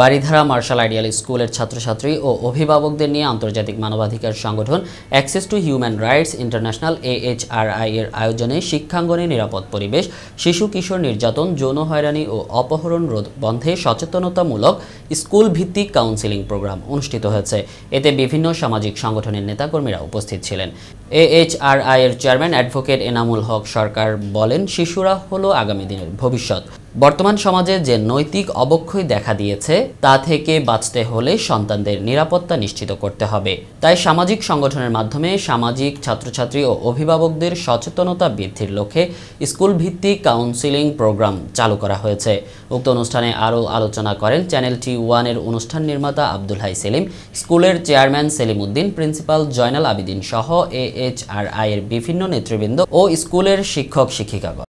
Baridhara martial ideal স্কুলের ছাত্রছাত্রী ও অভিভাবকদের নিয়ে আন্তর্জাতিক মানবাধিকার সংগঠন Access to Human Rights International AHRI এর আয়োজনে শিক্ষাঙ্গনে নিরাপদ পরিবেশ শিশু কিশোর নির্যাতন যৌন হয়রানি ও অপহরণ রোধ বন্ধে সচেতনতামূলক স্কুল ভিত্তিক কাউন্সিলিং প্রোগ্রাম অনুষ্ঠিত হয়েছে এতে বিভিন্ন সামাজিক সংগঠনের নেতাকর্মীরা উপস্থিত ছিলেন এএইচআরআই এর চেয়ারম্যান অ্যাডভোকেট এনামুল হক সরকার বলেন শিশুরা হলো আগামী দিনের ভবিষ্যৎ বর্তমান সমাজে যে নৈতিক অবক্ষয় দেখা দিয়েছে তা থেকে বাঁচতে হলে সন্তানদের নিরাপত্তা নিশ্চিত করতে হবে তাই সামাজিক সংগঠনের মাধ্যমে সামাজিক ছাত্রছাত্রী ও অভিভাবকদের সচেতনতা বৃদ্ধির লক্ষ্যে স্কুল ভিত্তিক কাউন্সিলিং প্রোগ্রাম চালু করা হয়েছে উক্ত অনুষ্ঠানে আরও আলোচনা করেন চ্যানেল টি ওয়ানের অনুষ্ঠান নির্মাতা আব্দুল হাই সেলিম স্কুলের চেয়ারম্যান সেলিম উদ্দিন প্রিন্সিপাল জয়নাল আবিদিন সহ এ এইচ আর আই এর বিভিন্ন নেতৃবৃন্দ ও স্কুলের শিক্ষক শিক্ষিকাগণ